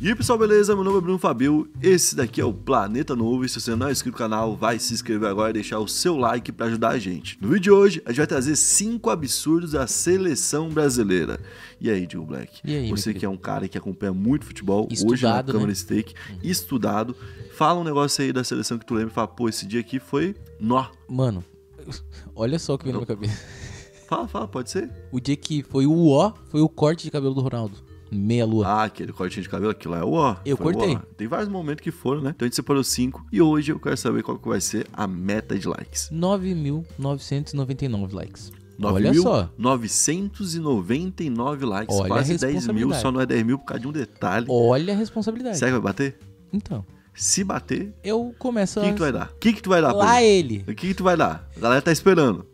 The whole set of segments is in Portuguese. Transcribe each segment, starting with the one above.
E aí pessoal, beleza? Meu nome é Bruno Fabio, esse daqui é o Planeta Novo e se você não é inscrito no canal, vai se inscrever agora e deixar o seu like para ajudar a gente. No vídeo de hoje, a gente vai trazer 5 absurdos da seleção brasileira. E aí, Joe Black? Aí, você que é um cara que acompanha muito futebol, estudado, hoje na né? Câmara Steak, uhum. estudado, fala um negócio aí da seleção que tu lembra e fala, pô, esse dia aqui foi nó. Mano, olha só o que veio na minha cabeça. Fala, fala, pode ser? O dia que foi o ó, foi o corte de cabelo do Ronaldo. Meia lua. Ah, aquele cortinho de cabelo, aquilo é o ó. Eu Foi cortei. Tem vários momentos que foram, né? Então a gente separou cinco. E hoje eu quero saber qual que vai ser a meta de likes. 9.999 likes. 9 Olha mil, só. 999 likes. Olha quase 10 mil, só não é 10 mil por causa de um detalhe. Olha a responsabilidade. Será que vai bater? Então. Se bater, eu começo a. O que, que tu vai dar? O que, que tu vai dar? Lá ele. O que, que tu vai dar? A galera tá esperando.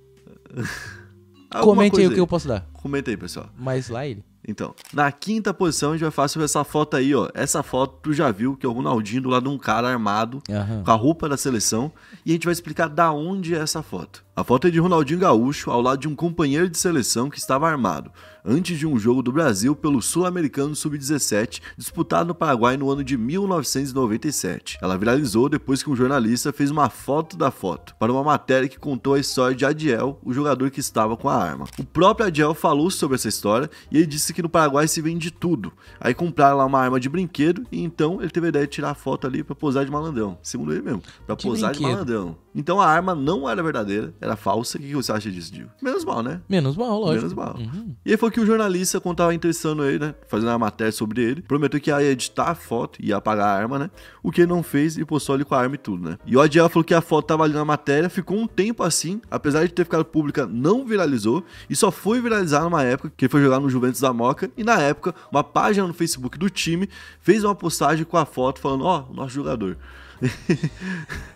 Comente aí, o que eu posso dar. Comenta aí, pessoal. Mas lá ele. Então, na quinta posição a gente vai fazer essa foto aí, ó. Essa foto tu já viu que é o Ronaldinho do lado de um cara armado, uhum. com a roupa da seleção, e a gente vai explicar da onde é essa foto. A foto é de Ronaldinho Gaúcho ao lado de um companheiro de seleção que estava armado, antes de um jogo do Brasil pelo Sul-Americano Sub-17, disputado no Paraguai no ano de 1997. Ela viralizou depois que um jornalista fez uma foto da foto, para uma matéria que contou a história de Adiel, o jogador que estava com a arma. O próprio Adiel falou sobre essa história e ele disse que no Paraguai se vende tudo. Aí compraram lá uma arma de brinquedo e então ele teve a ideia de tirar a foto ali para posar de malandrão. Segundo ele mesmo, para posar brinquedo. de malandrão. Então a arma não era verdadeira, era falsa. O que você acha disso, Digo? Menos mal, né? Menos mal, lógico. Menos mal. Uhum. E aí foi que o jornalista, quando tava interessando ele, né? Fazendo uma matéria sobre ele, prometeu que ia editar a foto e ia apagar a arma, né? O que ele não fez e postou ali com a arma e tudo, né? E o Adiel falou que a foto tava ali na matéria, ficou um tempo assim, apesar de ter ficado pública, não viralizou e só foi viralizar numa época que ele foi jogar no Juventus da Moca. E na época, uma página no Facebook do time fez uma postagem com a foto falando: Ó, oh, nosso jogador.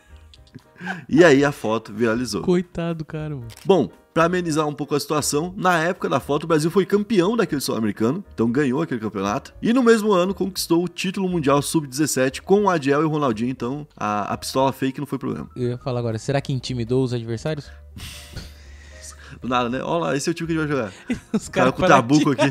E aí a foto viralizou. Coitado, cara. Mano. Bom, para amenizar um pouco a situação, na época da foto o Brasil foi campeão daquele sul-americano, então ganhou aquele campeonato. E no mesmo ano conquistou o título mundial sub-17 com o Adiel e o Ronaldinho, então a, a pistola fake não foi problema. Eu ia falar agora, será que intimidou os adversários? Do nada, né? Olha lá, esse é o time que a gente vai jogar. Os caras cara com o tabuco aqui.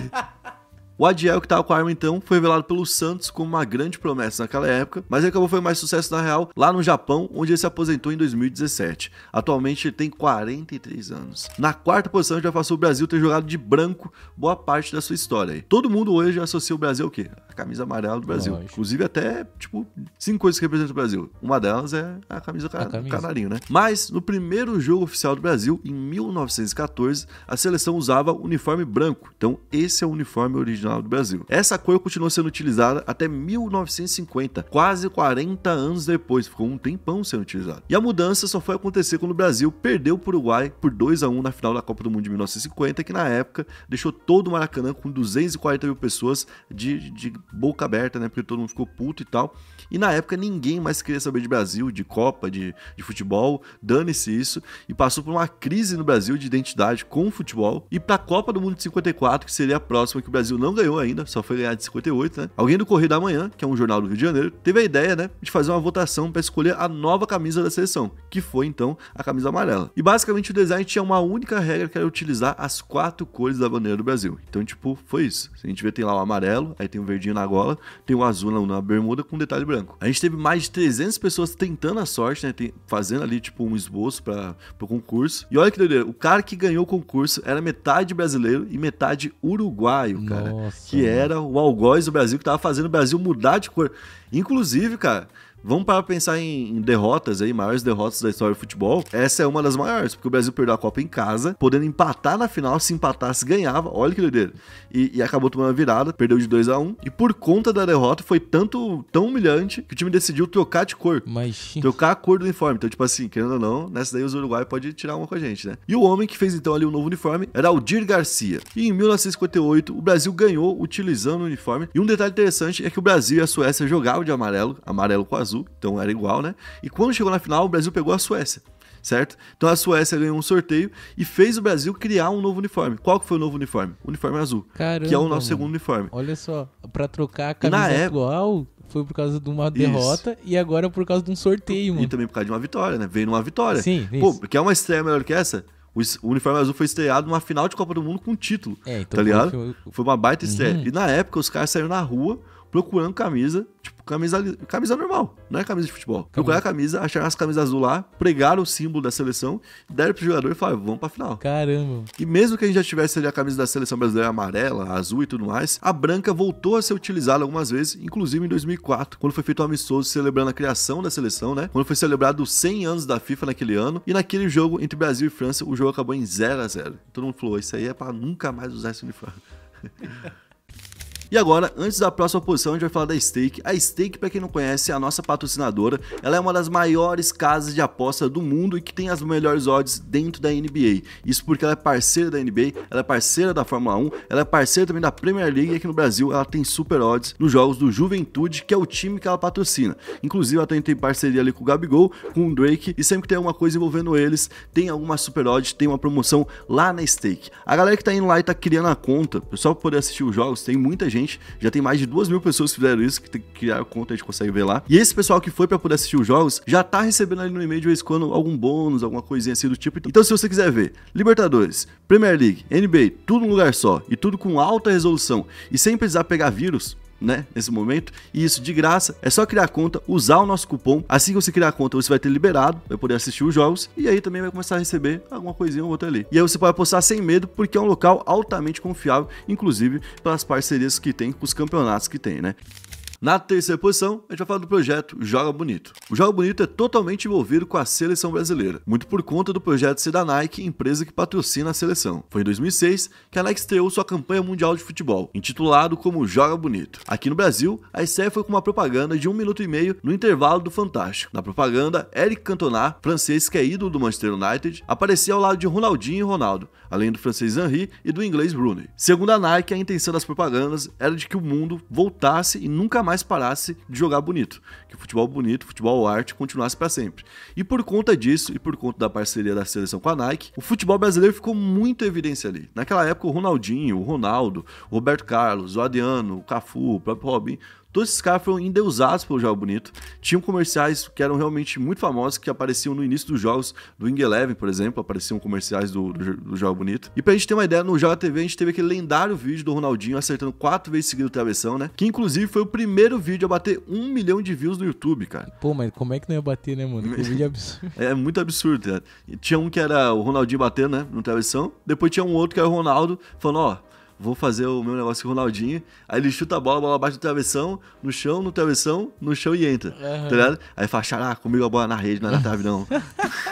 O Adiel, que tava com a arma então, foi revelado pelo Santos como uma grande promessa naquela época, mas ele acabou foi mais sucesso na real lá no Japão, onde ele se aposentou em 2017. Atualmente ele tem 43 anos. Na quarta posição já passou o Brasil ter jogado de branco boa parte da sua história. todo mundo hoje associa o Brasil ao quê? A camisa amarela do Brasil. Lógico. Inclusive até, tipo, cinco coisas que representam o Brasil. Uma delas é a camisa do canarinho, né? Mas no primeiro jogo oficial do Brasil, em 1914, a seleção usava uniforme branco. Então esse é o uniforme original original do Brasil. Essa cor continuou sendo utilizada até 1950, quase 40 anos depois, ficou um tempão sendo utilizada. E a mudança só foi acontecer quando o Brasil perdeu para o Uruguai por 2 a 1 na final da Copa do Mundo de 1950, que na época deixou todo o Maracanã com 240 mil pessoas de, de boca aberta, né? Porque todo mundo ficou puto e tal. E na época ninguém mais queria saber de Brasil, de Copa, de, de futebol, dane-se isso. E passou por uma crise no Brasil de identidade com o futebol. E para a Copa do Mundo de 54, que seria a próxima, que o Brasil não ganhou ainda, só foi ganhar de 58, né? Alguém do Correio da Manhã, que é um jornal do Rio de Janeiro, teve a ideia, né, de fazer uma votação para escolher a nova camisa da seleção, que foi então a camisa amarela. E basicamente o design tinha uma única regra que era utilizar as quatro cores da bandeira do Brasil. Então, tipo, foi isso. A gente vê tem lá o amarelo, aí tem o verdinho na gola, tem o azul na bermuda com detalhe branco. A gente teve mais de 300 pessoas tentando a sorte, né, fazendo ali tipo um esboço para o concurso. E olha que doideira, o cara que ganhou o concurso era metade brasileiro e metade uruguaio, cara. Nossa. Nossa, que mano. era o algoz do Brasil, que tava fazendo o Brasil mudar de cor. Inclusive, cara, Vamos para pensar em, em, derrotas aí, maiores derrotas da história do futebol. Essa é uma das maiores, porque o Brasil perdeu a Copa em casa, podendo empatar na final, se empatasse, ganhava. Olha que doideira. E, e acabou tomando a virada, perdeu de 2 a 1 um, E por conta da derrota, foi tanto tão humilhante que o time decidiu trocar de cor. Mas... Trocar a cor do uniforme. Então, tipo assim, querendo ou não, nessa daí os Uruguai pode tirar uma com a gente, né? E o homem que fez então ali o um novo uniforme era Aldir Garcia. E em 1958, o Brasil ganhou utilizando o uniforme. E um detalhe interessante é que o Brasil e a Suécia jogavam de amarelo, amarelo com azul azul, então era igual, né? E quando chegou na final, o Brasil pegou a Suécia certo? Então a Suécia ganhou um sorteio e fez o Brasil criar um novo uniforme. Qual que foi o novo uniforme? O uniforme azul, Caramba, que é o nosso segundo uniforme. Olha só, para trocar a camisa Na atual época... foi por causa de uma derrota isso. e agora por causa de um sorteio, mano. E também por causa de uma vitória, né? Veio numa vitória. Sim, Porque isso. é uma estreia melhor que essa? O uniforme azul foi estreado numa final de Copa do Mundo com título, é, então tá ligado? Foi... foi uma baita estreia. Uhum. E na época os caras saíram na rua procurando camisa, tipo, camisa, camisa normal, não é camisa de futebol. Calma. Procurar a camisa, acharam as camisas azul lá, pregaram o símbolo da seleção, deram pro jogador e falaram, ah, vamos pra final. Caramba. E mesmo que a gente já tivesse ali a camisa da seleção brasileira amarela, azul e tudo mais, a branca voltou a ser utilizada algumas vezes, inclusive em 2004, quando foi feito um amistoso celebrando a criação da seleção, né? Quando foi celebrado 100 anos da FIFA naquele ano, e naquele jogo entre Brasil e França, o jogo acabou em 0 a 0 Todo mundo falou, isso aí é pra nunca mais usar esse uniforme. E agora, antes da próxima posição, a gente vai falar da Stake. A Stake, para quem não conhece, é a nossa patrocinadora. Ela é uma das maiores casas de aposta do mundo e que tem as melhores odds dentro da NBA. Isso porque ela é parceira da NBA, ela é parceira da Fórmula 1, ela é parceira também da Premier League e aqui no Brasil ela tem super odds nos jogos do Juventude, que é o time que ela patrocina. Inclusive, ela também tem parceria ali com o Gabigol, com o Drake e sempre que tem alguma coisa envolvendo eles, tem alguma super odds. tem uma promoção lá na Stake. A galera que tá indo lá e tá criando a conta, só pra poder assistir os jogos, tem muita gente gente. Já tem mais de duas mil pessoas que fizeram isso, que criaram conta, a gente consegue ver lá. E esse pessoal que foi para poder assistir os jogos já tá recebendo ali no e-mail de vez quando algum bônus, alguma coisinha assim do tipo. Então, se você quiser ver Libertadores, Premier League, NBA, tudo num lugar só e tudo com alta resolução e sem precisar pegar vírus, né, nesse momento, e isso de graça, é só criar conta, usar o nosso cupom, assim que você criar a conta você vai ter liberado, vai poder assistir os jogos, e aí também vai começar a receber alguma coisinha ou outra ali. E aí você pode apostar sem medo, porque é um local altamente confiável, inclusive pelas parcerias que tem, com os campeonatos que tem, né. Na terceira posição, a gente vai falar do projeto Joga Bonito. O Joga Bonito é totalmente envolvido com a seleção brasileira, muito por conta do projeto ser da Nike, empresa que patrocina a seleção. Foi em 2006 que a Nike estreou sua campanha mundial de futebol, intitulado como Joga Bonito. Aqui no Brasil, a estreia foi com uma propaganda de um minuto e meio no intervalo do Fantástico. Na propaganda, Eric Cantona, francês que é ídolo do Manchester United, aparecia ao lado de Ronaldinho e Ronaldo, além do francês Henri e do inglês Rooney. Segundo a Nike, a intenção das propagandas era de que o mundo voltasse e nunca mais parasse de jogar bonito, que o futebol bonito, o futebol arte continuasse para sempre. E por conta disso e por conta da parceria da seleção com a Nike, o futebol brasileiro ficou muito evidente ali. Naquela época, o Ronaldinho, o Ronaldo, o Roberto Carlos, o Adriano, o Cafu, o próprio Robin, Todos esses caras foram endeusados pelo Jogo Bonito. Tinham comerciais que eram realmente muito famosos, que apareciam no início dos jogos do Wing Eleven, por exemplo, apareciam comerciais do, do, do Jogo Bonito. E pra gente ter uma ideia, no Joga TV a gente teve aquele lendário vídeo do Ronaldinho acertando quatro vezes seguido o travessão, né? Que inclusive foi o primeiro vídeo a bater um milhão de views no YouTube, cara. Pô, mas como é que não ia bater, né, mano? Que vídeo absurdo. É muito absurdo, cara. Tinha um que era o Ronaldinho batendo, né, no travessão. Depois tinha um outro que era o Ronaldo falando, ó, vou fazer o meu negócio com o Ronaldinho. Aí ele chuta a bola, a bola bate no travessão, no chão, no travessão, no chão e entra. Uhum. Tá ligado? Aí fala, xará, comigo a bola na rede, não é na trave não.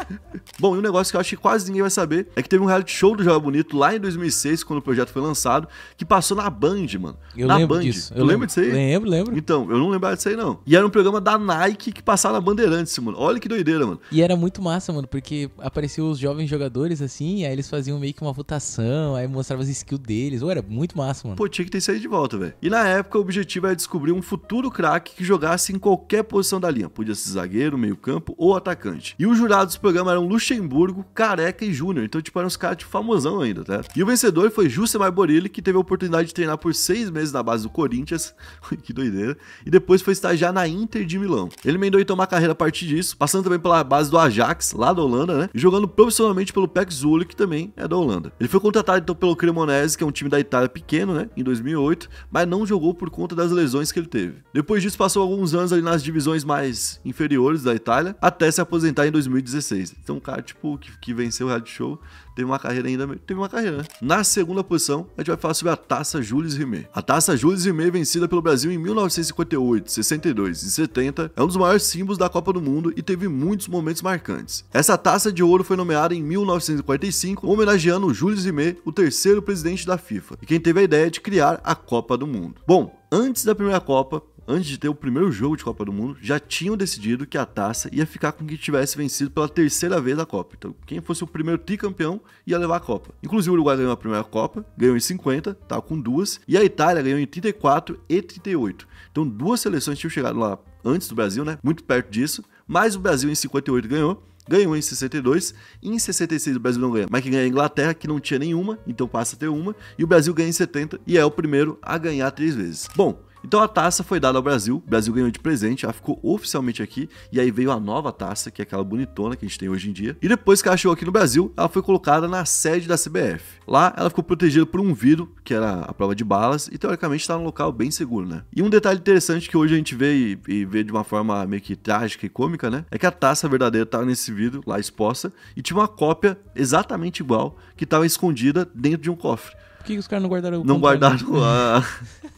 Bom, e um negócio que eu acho que quase ninguém vai saber é que teve um reality show do Joga Bonito lá em 2006, quando o projeto foi lançado, que passou na Band, mano. Eu na lembro Band. Disso. Eu lembro disso aí? Lembro, lembro. Então, eu não lembrava disso aí não. E era um programa da Nike que passava na Bandeirantes, mano. Olha que doideira, mano. E era muito massa, mano, porque apareciam os jovens jogadores assim, aí eles faziam meio que uma votação, aí mostrava as skills deles. Ou era muito massa, mano. Pô, tinha que ter saído de volta, velho. E na época, o objetivo era descobrir um futuro craque que jogasse em qualquer posição da linha. Podia ser zagueiro, meio-campo ou atacante. E os jurados do programa eram Luxemburgo, Careca e Júnior. Então, tipo, eram uns caras tipo, famosão ainda, tá? E o vencedor foi Jusemar Borilli, que teve a oportunidade de treinar por seis meses na base do Corinthians. que doideira. E depois foi estagiar na Inter de Milão. Ele emendou então uma carreira a partir disso, passando também pela base do Ajax, lá da Holanda, né? E jogando profissionalmente pelo Pex Zule, que também é da Holanda. Ele foi contratado então pelo Cremonese, que é um time da Itália pequeno, né, em 2008, mas não jogou por conta das lesões que ele teve. Depois disso, passou alguns anos ali nas divisões mais inferiores da Itália, até se aposentar em 2016. Então, um cara, tipo, que, que venceu o reality show, teve uma carreira ainda, teve uma carreira, né? Na segunda posição, a gente vai falar sobre a Taça Jules Rimet. A Taça Jules Rimet, vencida pelo Brasil em 1958, 62 e 70, é um dos maiores símbolos da Copa do Mundo e teve muitos momentos marcantes. Essa taça de ouro foi nomeada em 1945, homenageando Jules Rimet, o terceiro presidente da FIFA, e quem teve a ideia de criar a Copa do Mundo. Bom, antes da primeira Copa, antes de ter o primeiro jogo de Copa do Mundo, já tinham decidido que a taça ia ficar com quem tivesse vencido pela terceira vez a Copa. Então, quem fosse o primeiro tricampeão ia levar a Copa. Inclusive, o Uruguai ganhou a primeira Copa, ganhou em 50, tá com duas, e a Itália ganhou em 34 e 38. Então, duas seleções tinham chegado lá antes do Brasil, né? Muito perto disso, mas o Brasil em 58 ganhou ganhou em 62, em 66 o Brasil não ganha, mas que ganha é a Inglaterra, que não tinha nenhuma, então passa a ter uma, e o Brasil ganha em 70 e é o primeiro a ganhar três vezes. Bom, então a taça foi dada ao Brasil, o Brasil ganhou de presente, ela ficou oficialmente aqui, e aí veio a nova taça, que é aquela bonitona que a gente tem hoje em dia. E depois que ela chegou aqui no Brasil, ela foi colocada na sede da CBF. Lá ela ficou protegida por um vidro, que era a prova de balas, e teoricamente está num local bem seguro, né? E um detalhe interessante que hoje a gente vê e, e, vê de uma forma meio que trágica e cômica, né? É que a taça verdadeira estava tá nesse vidro, lá exposta, e tinha uma cópia exatamente igual que estava escondida dentro de um cofre. Por que, os caras não guardaram o Não guardaram a. Ah.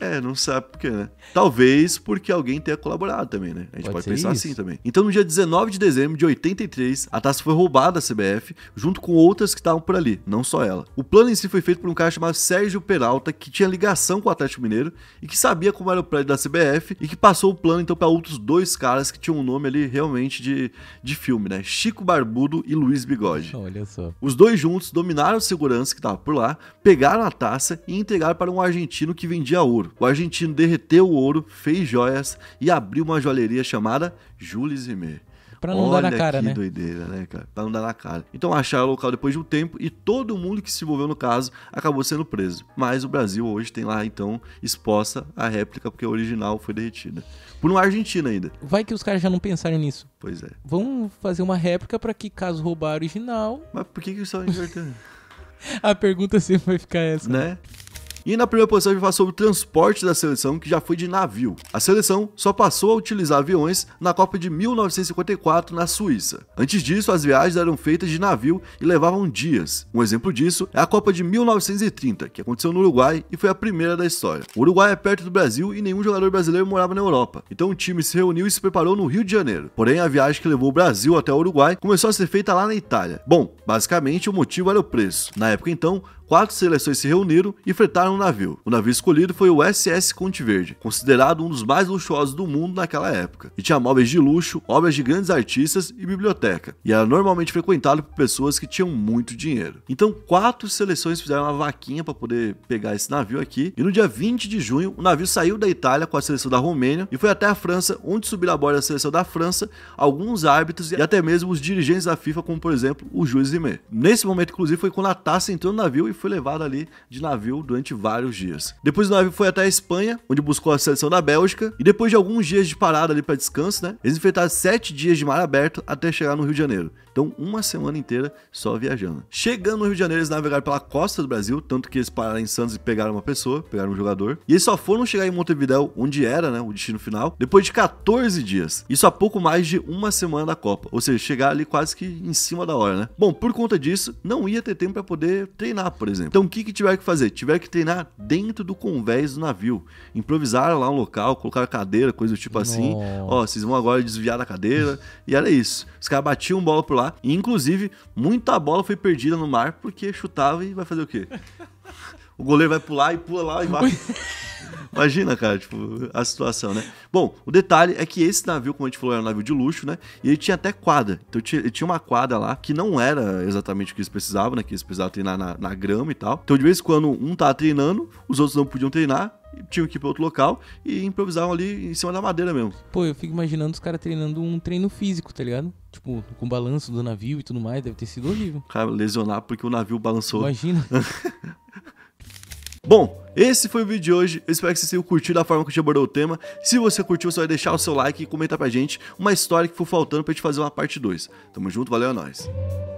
É, não sabe por quê, né? Talvez porque alguém tenha colaborado também, né? A gente pode, pode pensar isso. assim também. Então, no dia 19 de dezembro de 83, a taça foi roubada da CBF, junto com outras que estavam por ali, não só ela. O plano em si foi feito por um cara chamado Sérgio Peralta, que tinha ligação com o Atlético Mineiro e que sabia como era o prédio da CBF e que passou o plano, então, para outros dois caras que tinham um nome ali realmente de, de filme, né? Chico Barbudo e Luiz Bigode. Olha só. Os dois juntos dominaram a segurança que estava por lá, pegaram a taça e entregaram para um argentino que vendia ouro ouro. O argentino derreteu o ouro, fez joias e abriu uma joalheria chamada Jules Rimet. Pra não Olha dar na cara, que né? doideira, né, cara? Pra não dar na cara. Então acharam o local depois de um tempo e todo mundo que se envolveu no caso acabou sendo preso. Mas o Brasil hoje tem lá, então, exposta a réplica, porque a original foi derretida. Por uma Argentina ainda. Vai que os caras já não pensaram nisso. Pois é. Vamos fazer uma réplica para que, caso roubar a original. Mas por que, que só invertendo? a pergunta sempre vai ficar essa. Né? né? E na primeira posição a gente fala sobre o transporte da seleção, que já foi de navio. A seleção só passou a utilizar aviões na Copa de 1954 na Suíça. Antes disso, as viagens eram feitas de navio e levavam dias. Um exemplo disso é a Copa de 1930, que aconteceu no Uruguai e foi a primeira da história. O Uruguai é perto do Brasil e nenhum jogador brasileiro morava na Europa, então o time se reuniu e se preparou no Rio de Janeiro. Porém, a viagem que levou o Brasil até o Uruguai começou a ser feita lá na Itália. Bom, basicamente o motivo era o preço. Na época então, quatro seleções se reuniram e fretaram o um navio. O navio escolhido foi o SS Conte Verde, considerado um dos mais luxuosos do mundo naquela época, e tinha móveis de luxo, obras de grandes artistas e biblioteca, e era normalmente frequentado por pessoas que tinham muito dinheiro. Então, quatro seleções fizeram uma vaquinha para poder pegar esse navio aqui, e no dia 20 de junho, o navio saiu da Itália com a seleção da Romênia e foi até a França, onde subiram a borda da seleção da França alguns árbitros e até mesmo os dirigentes da FIFA, como por exemplo o juiz Rimet. Nesse momento, inclusive, foi quando a taça entrou no navio e foi levado ali de navio durante vários dias. Depois o navio foi até a Espanha, onde buscou a seleção da Bélgica, e depois de alguns dias de parada ali para descanso, né, eles enfrentaram sete dias de mar aberto até chegar no Rio de Janeiro. Então, uma semana inteira só viajando. Chegando no Rio de Janeiro, eles navegaram pela costa do Brasil, tanto que eles pararam em Santos e pegaram uma pessoa, pegaram um jogador. E eles só foram chegar em Montevidéu, onde era, né, o destino final, depois de 14 dias. Isso há pouco mais de uma semana da Copa. Ou seja, chegar ali quase que em cima da hora, né? Bom, por conta disso, não ia ter tempo para poder treinar, por exemplo. Então, o que, que tiveram que fazer? Tiveram que treinar dentro do convés do navio. Improvisaram lá um local, colocaram cadeira, coisa do tipo assim. Ó, vocês vão agora desviar da cadeira. e era isso. Os caras batiam bola pro lado e, inclusive, muita bola foi perdida no mar porque chutava e vai fazer o quê? O goleiro vai pular e pula lá e vai. Imagina, cara, tipo, a situação, né? Bom, o detalhe é que esse navio, como a gente falou, era um navio de luxo, né? E ele tinha até quadra. Então ele tinha uma quadra lá que não era exatamente o que eles precisavam, né? Que eles precisavam treinar na, na grama e tal. Então de vez em quando um tava treinando, os outros não podiam treinar tinham que ir para outro local e improvisavam ali em cima da madeira mesmo. Pô, eu fico imaginando os caras treinando um treino físico, tá ligado? Tipo, com balanço do navio e tudo mais, deve ter sido horrível. Cara, lesionar porque o navio balançou. Imagina. Bom, esse foi o vídeo de hoje. Eu espero que vocês tenham curtido a forma que a gente abordou o tema. Se você curtiu, você vai deixar o seu like e comentar pra gente uma história que for faltando pra gente fazer uma parte 2. Tamo junto, valeu, é nóis.